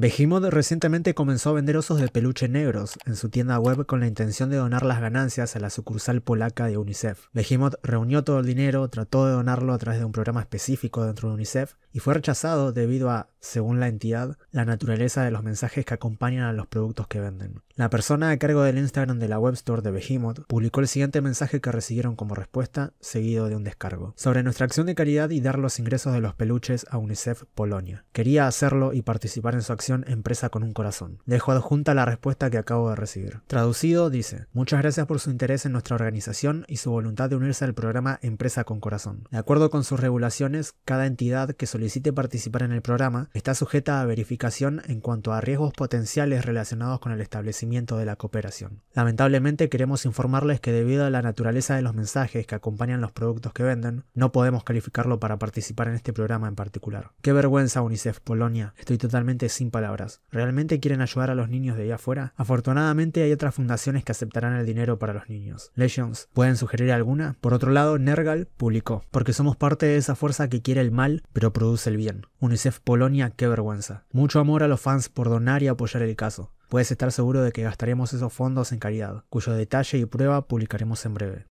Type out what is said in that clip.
Behemoth recientemente comenzó a vender osos de peluche negros en su tienda web con la intención de donar las ganancias a la sucursal polaca de UNICEF. Behemoth reunió todo el dinero, trató de donarlo a través de un programa específico dentro de UNICEF y fue rechazado debido a, según la entidad, la naturaleza de los mensajes que acompañan a los productos que venden. La persona a cargo del Instagram de la webstore de Behemoth publicó el siguiente mensaje que recibieron como respuesta, seguido de un descargo, sobre nuestra acción de caridad y dar los ingresos de los peluches a UNICEF Polonia. Quería hacerlo y participar en su acción Empresa con un corazón. Dejo adjunta la respuesta que acabo de recibir. Traducido dice, muchas gracias por su interés en nuestra organización y su voluntad de unirse al programa Empresa con Corazón. De acuerdo con sus regulaciones, cada entidad que solicite participar en el programa está sujeta a verificación en cuanto a riesgos potenciales relacionados con el establecimiento de la cooperación. Lamentablemente queremos informarles que debido a la naturaleza de los mensajes que acompañan los productos que venden, no podemos calificarlo para participar en este programa en particular. Qué vergüenza UNICEF Polonia, estoy totalmente sin ¿Realmente quieren ayudar a los niños de allá afuera? Afortunadamente hay otras fundaciones que aceptarán el dinero para los niños. Legends, ¿pueden sugerir alguna? Por otro lado, Nergal publicó, porque somos parte de esa fuerza que quiere el mal, pero produce el bien. UNICEF Polonia, qué vergüenza. Mucho amor a los fans por donar y apoyar el caso. Puedes estar seguro de que gastaremos esos fondos en caridad, cuyo detalle y prueba publicaremos en breve.